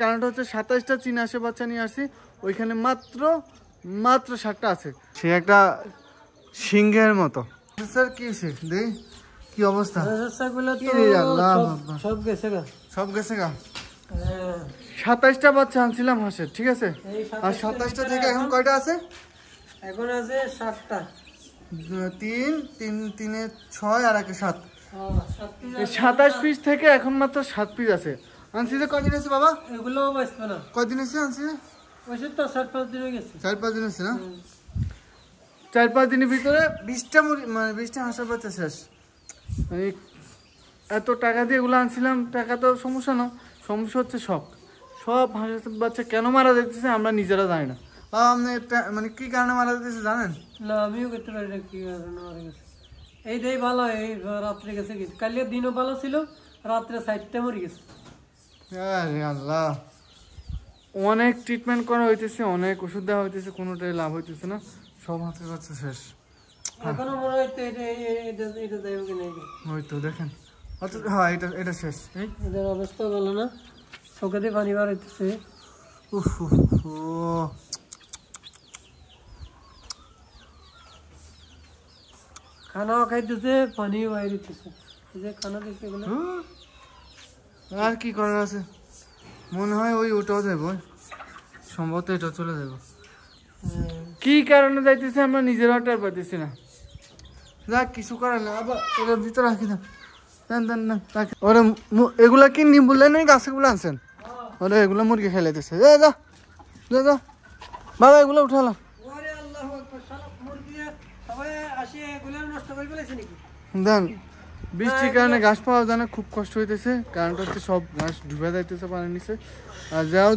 কারণটা হচ্ছে সাতাইশটা চীনা আসে বাচ্চা নিয়ে আসি ওইখানে মাত্র মাত্র সাতটা আছে সে একটা সিংহের মতো স্যার কি সে দেই কি অবস্থা সব গেছে গা সব গেছে গা হ্যাঁ। সাতাইশটা বাচ্চা আনছিলাম হাঁসের ঠিক আছে আর সাতাইশটা থেকে এখন কয়টা আছে এখন আছে সাতটা তিন তিন তিনে ছয় আর একে সাত সাতাশ পিস থেকে এখন মাত্র সাত পিস আছে আনসিজে কদিন হয়েছে বাবা এগুলো বাঁচবে না কদিন হয়েছে আনসিজে ওইসব তো চার পাঁচ দিন হয়ে গেছে চার পাঁচ দিন হয়েছে না চার পাঁচ দিনের ভিতরে বিশটা মুড়ি মানে বিশটা হাঁসের বাচ্চা শেষ মানে এত টাকা দিয়ে এগুলো আনছিলাম টাকা তো সমস্যা না সমস্যা হচ্ছে শখ সব হাঁসের বাচ্চা কেন মারা যাচ্ছে আমরা নিজেরা জানি না বাবা আপনি মানে কি কারণে মারা যেতেছে জানেন না আমিও করতে পারি না কি কারণে মারা গেছে এই দেই ভালো এই রাত্রে গেছে কালকে দিনও ভালো ছিল রাত্রে সাইডটা মরে গেছে আল্লাহ অনেক ট্রিটমেন্ট করা হইতেছে অনেক ওষুধ দেওয়া হইতেছে কোনোটাই লাভ হইতেছে না সব হাতে যাচ্ছে শেষ হ্যাঁ। মনে হয়তো দেখেন খানা হ্যাঁ এটা এটা শেষ অবস্থা না পানি বার হইতেছে উফ খাইতেছে পানিও যে খানা দিচ্ছে আর কি করার আছে মনে হয় ওই ওটাও দেবো সম্ভবত এটা চলে যাবো কি কারণে যাইতেছে আমরা নিজের টের পাইতেছি না যাক কিছু করার না আবার এটার ভিতরে রাখি না কি আনছেন এগুলো মুরগি যা যা যা যা এগুলো দেন বৃষ্টির কারণে ঘাস পাওয়া যায় না খুব কষ্ট হইতেছে কারণটা হচ্ছে সব ঘাস ডুবে যাইতেছে পানির নিচে আর যাও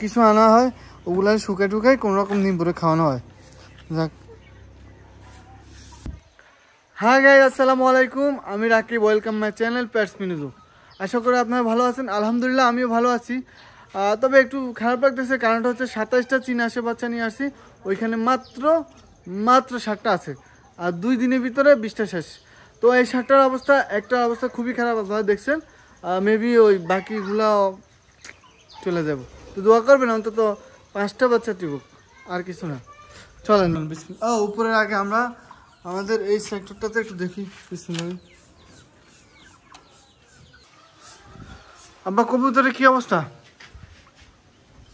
কিছু আনা হয় ওগুলো শুকে টুকে কোনো রকম নিম্বুরে খাওয়ানো হয় যাক হ্যাঁ গাই আসসালামু আলাইকুম আমি রাকি ওয়েলকাম মাই চ্যানেল প্যাটস মিনুজু আশা করি আপনারা ভালো আছেন আলহামদুলিল্লাহ আমিও ভালো আছি তবে একটু খারাপ লাগতেছে কারণটা হচ্ছে সাতাইশটা চীন আসে বাচ্চা নিয়ে আসি ওইখানে মাত্র মাত্র ষাটটা আছে আর দুই দিনের ভিতরে বিশটা শেষ তো এই শার্টটার অবস্থা একটা অবস্থা খুবই খারাপ আপনারা দেখছেন মেবি ওই বাকিগুলো চলে যাব তো দোয়া করবেন অন্তত পাঁচটা বাচ্চা টিপুক আর কিছু না চলেন ও উপরের আগে আমরা আমাদের এই সেক্টরটাতে একটু দেখি কিছু নয় আব্বা কবুতরের কি অবস্থা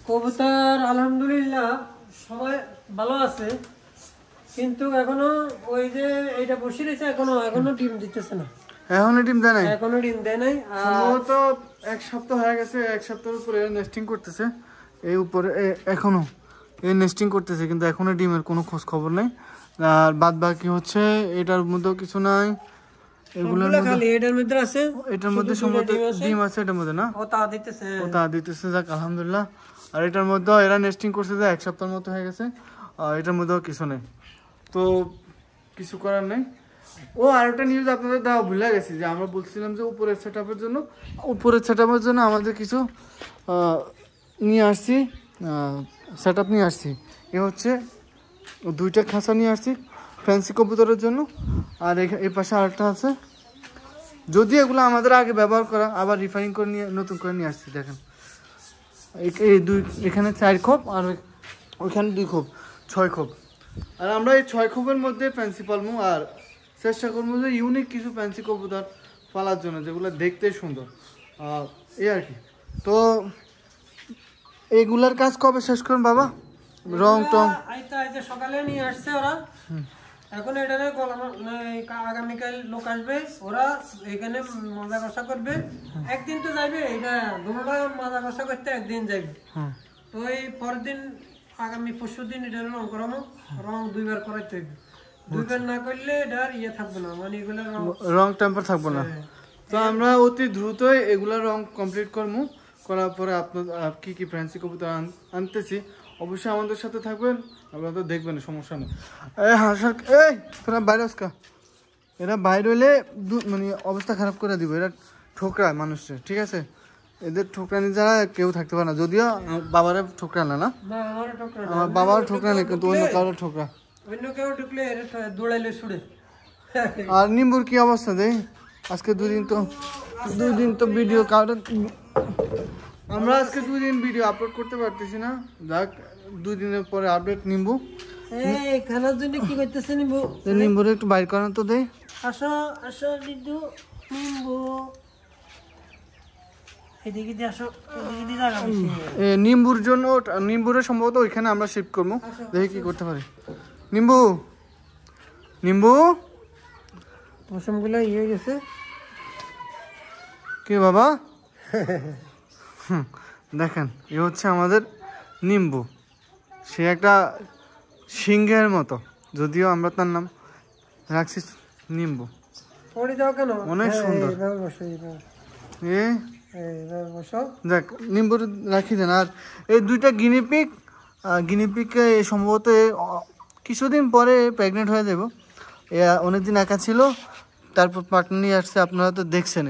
কবুতর আলহামদুলিল্লাহ সবাই ভালো আছে কিন্তু এখনো ওই যে এটা বসে রয়েছে এখনো এখনো ডিম দিতেছে না এখনো ডিম দেয় নাই এখনো ডিম দেয় নাই সম্ভবত এক সপ্তাহ হয়ে গেছে এক সপ্তাহের উপরে নেস্টিং করতেছে এই উপরে এখনো এই নেস্টিং করতেছে কিন্তু এখনো ডিমের কোনো খোঁজ খবর নেই আর বাদ বাকি হচ্ছে এটার মধ্যেও কিছু নাই এগুলোর মধ্যে এটার মধ্যে আছে ডিম আছে এটার মধ্যে না দিতেছে ও তা দিতেছে যাক আলহামদুলিল্লাহ আর এটার মধ্যে এরা নেস্টিং করছে যে এক সপ্তাহের মতো হয়ে গেছে আর এটার মধ্যেও কিছু নেই তো কিছু করার নাই ও আরেকটা নিউজ আপনাদের দেওয়া ভুলে গেছি যে আমরা বলছিলাম যে উপরের সেট জন্য উপরের সেট জন্য আমাদের কিছু নিয়ে আসছি সেট নিয়ে আসছি এ হচ্ছে দুইটা খাঁচা নিয়ে আসছি ফ্যান্সি কম্পিউটারের জন্য আর এই পাশে আরেকটা আছে যদি এগুলো আমাদের আগে ব্যবহার করা আবার রিফাইন করে নিয়ে নতুন করে নিয়ে আসছি দেখেন এই দুই এখানে চার খোপ আর ওইখানে দুই খোপ ছয় খোপ আর আমরা এই ছয় খোপের মধ্যে ফ্যান্সি পালমু আর চেষ্টা করবো যে ইউনিক কিছু ফ্যান্সি কবুতর ফালার জন্য যেগুলো দেখতে সুন্দর এই আর কি তো এইগুলার কাজ কবে শেষ করুন বাবা রং টং সকালে নিয়ে আসছে ওরা এখন এটা আগামীকাল লোক আসবে ওরা এখানে মজা কষা করবে একদিন তো যাইবে এটা মজা কষা করতে একদিন যাইবে তো এই পরের দিন আগামী পরশু দিন এটার রং করানো হ্যাঁ। রং দুইবার করাইতে হইবে দুইবার না করলে এটার ইয়ে থাকবে না মানে এগুলো রং টেম্পার থাকবে না হ্যাঁ। তো আমরা অতি দ্রুতই এগুলা রং কমপ্লিট করবো করার পরে আপনার কী কী ফ্যান্সি কবিতা আনতেছি অবশ্যই আমাদের সাথে থাকবেন আপনারা তো দেখবেন সমস্যা নেই এই হাসার এই তোরা বাইরে আসকা এরা বাইরে হলে মানে অবস্থা খারাপ করে দিব এরা ঠোকরা মানুষের ঠিক আছে এদের ঠোকরানি যারা কেউ থাকতে পারে না যদিও বাবার ঠোকরা না না আমার বাবার ঠোকরা নেই কিন্তু অন্য কারোর ঠোকরা অন্য কেউ ঢুকলে দৌড়াইলে ছুড়ে আর নিম্বুর কি অবস্থা দেয় আজকে দুদিন তো দুদিন দিন তো ভিডিও কারোর আমরা আজকে দুদিন দিন ভিডিও আপলোড করতে পারতেছি না যাক দুই দিনের পরে আপডেট নিম্বু এই খানার জন্য কি করতেছে নিম্বু নিম্বুর একটু বাইর করানো তো দেয় আসো আসো নিম্বু নিম্বুর জন্য নিম্বুরে সম্ভবত ওইখানে আমরা শিফট করবো দেখি কি করতে পারি নিম্বু নিম্বু মৌসুমগুলো ইয়ে হয়ে গেছে কে বাবা দেখেন এ হচ্ছে আমাদের নিম্বু সে একটা সিংহের মতো যদিও আমরা তার নাম রাখছি নিম্বু অনেক হ্যাঁ, সুন্দর এ যাক নিম্বুর রাখি দেন আর এই দুইটা গিনিপিক গিনিপিকে সম্ভবত কিছুদিন পরে প্রেগনেন্ট হয়ে যাব অনেক দিন একা ছিল তারপর পার্টনার নিয়ে আসছে আপনারা তো দেখছেন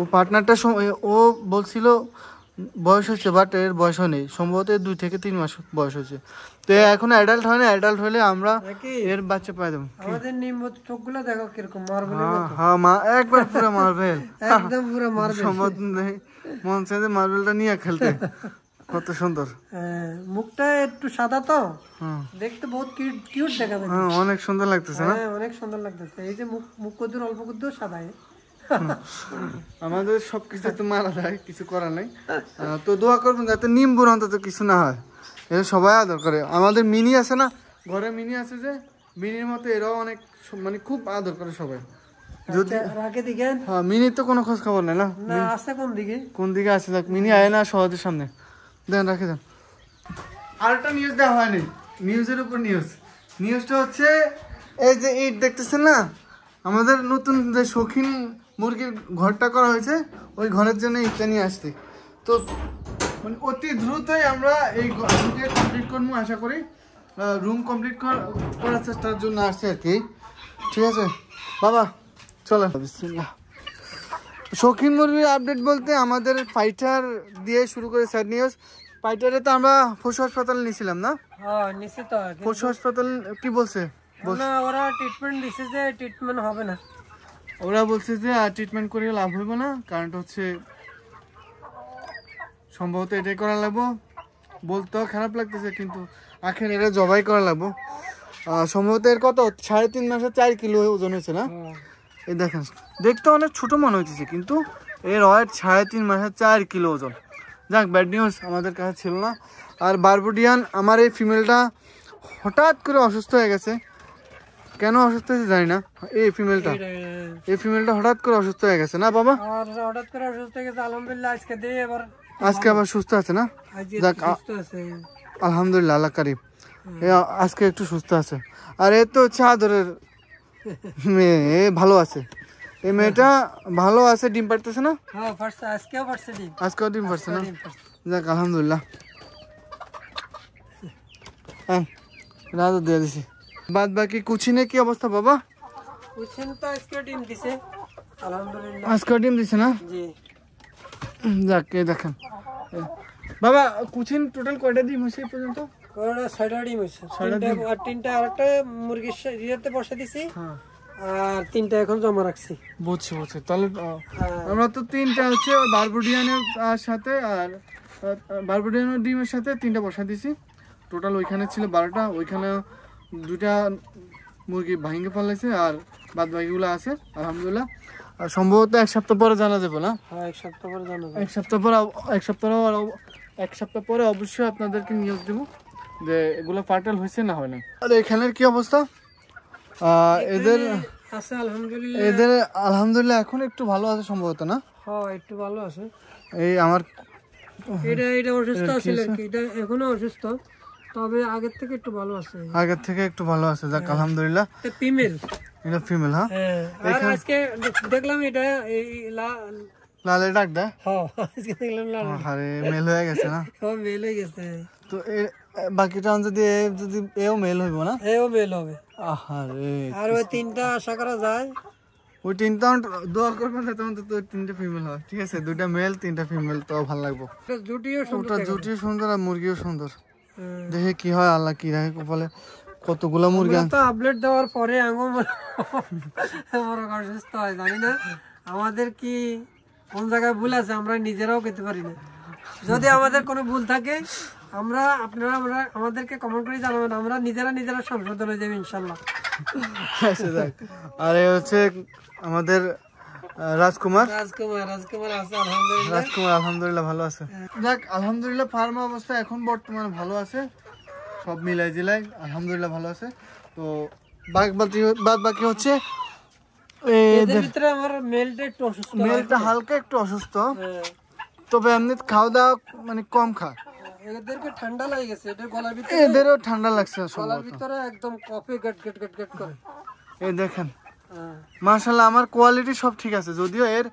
ও পার্টনারটা ও বলছিল বয়স হচ্ছে বাট এর বয়স হয়নি সম্ভবত দুই থেকে তিন মাস বয়স হচ্ছে তো এখন অ্যাডাল্ট হয় না অ্যাডাল্ট হলে আমরা এর বাচ্চা পাই দেবো আমাদের নিমত চোখগুলো দেখো কিরকম হ্যাঁ, মার্বেল হ্যাঁ মা একবার পুরো মার্বেল একদম পুরো মার্বেল নেই মন চাইছে মার্বেলটা নিয়ে খেলতে কত সুন্দর হ্যাঁ, মুখটা একটু সাদা তো হ্যাঁ। দেখতে বহুত কিউট কিউট দেখাবে হ্যাঁ অনেক সুন্দর লাগতেছে না অনেক সুন্দর লাগতেছে এই যে মুখ মুখ কদুর অল্প কদুর সাদা আমাদের সব কিছু তো মারা যায় কিছু করার নাই তো দোয়া করবেন যাতে নিম্বুর অন্তত কিছু না হয় এটা সবাই আদর করে আমাদের মিনি আছে না ঘরে মিনি আছে যে মিনির মতো এরাও অনেক মানে খুব আদর করে সবাই আচ্ছা, হ্যাঁ, তো কোনো নেই না কোন দিকে কোন দিকে মিনি আয় না সামনে রাখে হয়নি নিউজের উপর নিউজ নিউজটা হচ্ছে এই যে না আমাদের নতুন যে শৌখিন মুরগির ঘরটা করা হয়েছে ওই ঘরের জন্য ইচ্ছা নিয়ে আসতে তো মানে অতি দ্রুতই আমরা এই রুমটিকে কমপ্লিট করবো আশা করি রুম কমপ্লিট করার চেষ্টার জন্য আসছে আর কি ঠিক আছে বাবা চলো শৌখিন মুরগির আপডেট বলতে আমাদের ফাইটার দিয়ে শুরু করে স্যার নিউজ ফাইটারে তো আমরা পশু হাসপাতাল নিয়েছিলাম না হ্যাঁ, পশু হাসপাতাল কি বলছে ওরা ট্রিটমেন্ট দিছে যে ট্রিটমেন্ট হবে না ওরা বলছে যে আর ট্রিটমেন্ট করে লাভ হইব না কারণটা হচ্ছে সম্ভবত এটাই করা লাগবো বলতেও খারাপ লাগতেছে কিন্তু এখন এটা জবাই করা লাগবো সম্ভবত এর কত সাড়ে তিন মাসে চার কিলো ওজন হয়েছে না এই দেখেন দেখতে অনেক ছোট মনে হয়েছে কিন্তু এর ওয়েট সাড়ে তিন মাসে চার কিলো ওজন যাক ব্যাড নিউজ আমাদের কাছে ছিল না আর বারবুডিয়ান আমার এই ফিমেলটা হঠাৎ করে অসুস্থ হয়ে গেছে কেন অসুস্থ হইছে জানি না এই ফিমেলটা এই ফিমেলটা হঠাৎ করে অসুস্থ হয়ে গেছে না বাবা আর হঠাৎ করে অসুস্থ হয়ে গেছে আলহামদুলিল্লাহ আজকে দেই এবার আজকে আবার সুস্থ আছে না সুস্থ আছে আলহামদুলিল্লাহ আল্লাহ কারিম আজকে একটু সুস্থ আছে আর এ তো চাদরের আদরের মেয়ে ভালো আছে এ মেয়েটা ভালো আছে ডিম পারতেছে না হ্যাঁ আজকে আজকেও ডিম আজকে ডিম পারছে না যাক আলহামদুলিল্লাহ হ্যাঁ রাজা দিয়ে দিছি বাদ বাকি কুচিনে কি অবস্থা বাবা কুচিন তো আজকে ডিম দিছে আলহামদুলিল্লাহ আজকে ডিম দিছে না জি যাকে দেখেন বাবা কুচিন টোটাল কয়টা ডিম হয়েছে পর্যন্ত কয়টা ছয়টা ডিম হয়েছে আর তিনটা আরটা মুরগির ইয়েতে বসে দিছি হ্যাঁ আর তিনটা এখন জমা রাখছি বুঝছি বুঝছি তাহলে হ্যাঁ। আমরা তো তিনটা হচ্ছে বারবুডিয়ানের সাথে আর বারবুডিয়ানের ডিমের সাথে তিনটা বসা দিছি টোটাল ওইখানে ছিল বারোটা ওইখানে দুটা মুরগি ভাঙে ফেলেছে আর বাদ বাকিগুলো আছে আলহামদুলিল্লাহ আর সম্ভবত এক সপ্তাহ পরে জানা যাবে না হ্যাঁ, এক সপ্তাহ পরে জানা এক সপ্তাহ পরে এক সপ্তাহ এক সপ্তাহ পরে অবশ্যই আপনাদেরকে নিয়োগ দেবো যে এগুলো ফার্টাইল হয়েছে না হয় না আর এখানের কি অবস্থা এদের এদের আলহামদুলিল্লাহ এখন একটু ভালো আছে সম্ভবত না হ্যাঁ, একটু ভালো আছে এই আমার এটা এটা অসুস্থ আছে এটা এখনো অসুস্থ তবে আগের থেকে একটু ভালো আছে আগের থেকে একটু ভালো আছে যাক আলহামদুলিল্লাহ ফিমেল এটা ফিমেল হ্যাঁ? হ্যাঁ আর আজকে দেখলাম এটা এই ডাক দা হ্যাঁ, আজকে দেখলাম লাল আরে মেল হয়ে গেছে না মেল হ্যাঁ, হয়ে গেছে তো বাকিটা যদি যদি এও মেল হইব না এও মেল হবে আর ওই তিনটা আশা করা যায় ওই তিনটা দোয়া তখন তো তিনটা ফিমেল হয় ঠিক আছে দুইটা মেল তিনটা ফিমেল তো ভালো লাগবো জুটিও সুন্দর জুটিও সুন্দর আর মুরগিও সুন্দর দেখে কি হয় আল্লাহ কি রাখে বলে কতগুলো মুরগি তো আপডেট দেওয়ার পরে আঙ্গো অসুস্থ হয় জানি না আমাদের কি কোন জায়গায় ভুল আছে আমরা নিজেরাও খেতে পারি না যদি আমাদের কোনো ভুল থাকে আমরা আপনারা আমরা আমাদেরকে কমেন্ট করে জানাবেন আমরা নিজেরা নিজেরা সংশোধন হয়ে যাবে ইনশাল্লাহ আচ্ছা, আর হচ্ছে আমাদের রাজকুমার রাজকুমার রাজকুমার আছে আলহামদুলিল্লাহ রাজকুমার আলহামদুলিল্লাহ ভালো আছে দেখ আলহামদুলিল্লাহ ফার্ম অবস্থা এখন বর্তমানে ভালো আছে সব মিলাই জিলাই আলহামদুলিল্লাহ ভালো আছে তো বাদ বাকি বাদ বাকি হচ্ছে মেলটা হালকা একটু অসুস্থ হ্যাঁ। তবে এমনি খাওয়া দাওয়া মানে কম খায় এদেরকে ঠান্ডা লাগে গেছে এদের ভিতরে এদেরও ঠান্ডা লাগছে গলার ভিতরে একদম কফি গট গট গট করে এই দেখেন মাশাল্লাহ আমার কোয়ালিটি সব ঠিক আছে যদিও এর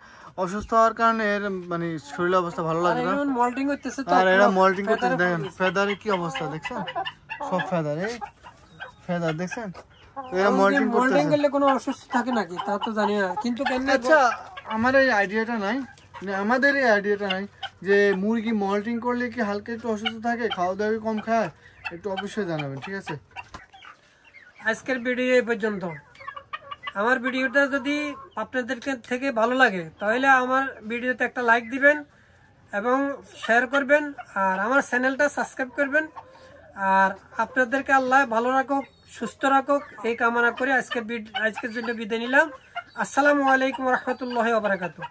অসুস্থ হওয়ার কারণে এর মানে শরীর অবস্থা ভালো লাগে না মল্টিং করতেছে আর এরা মল্টিং করতেছে দেখেন ফেদারের কি অবস্থা দেখছেন সব ফেদারে ফেদার দেখছেন করলে কোনো অসুস্থ থাকে নাকি তা তো জানি না কিন্তু আচ্ছা, আমার এই আইডিয়াটা নাই মানে, আমাদের এই আইডিয়াটা নাই যে মুরগি মল্টিং করলে কি হালকা একটু অসুস্থ থাকে খাওয়া দাওয়া কম খায় একটু অবশ্যই জানাবেন ঠিক আছে আজকের ভিডিও এই পর্যন্ত আমার ভিডিওটা যদি আপনাদের থেকে ভালো লাগে তাহলে আমার ভিডিওতে একটা লাইক দিবেন এবং শেয়ার করবেন আর আমার চ্যানেলটা সাবস্ক্রাইব করবেন আর আপনাদেরকে আল্লাহ ভালো রাখুক সুস্থ রাখুক এই কামনা করে আজকে আজকের জন্য বিদায় নিলাম আসসালামু আলাইকুম রহমতুল্লাহ বারাকাতু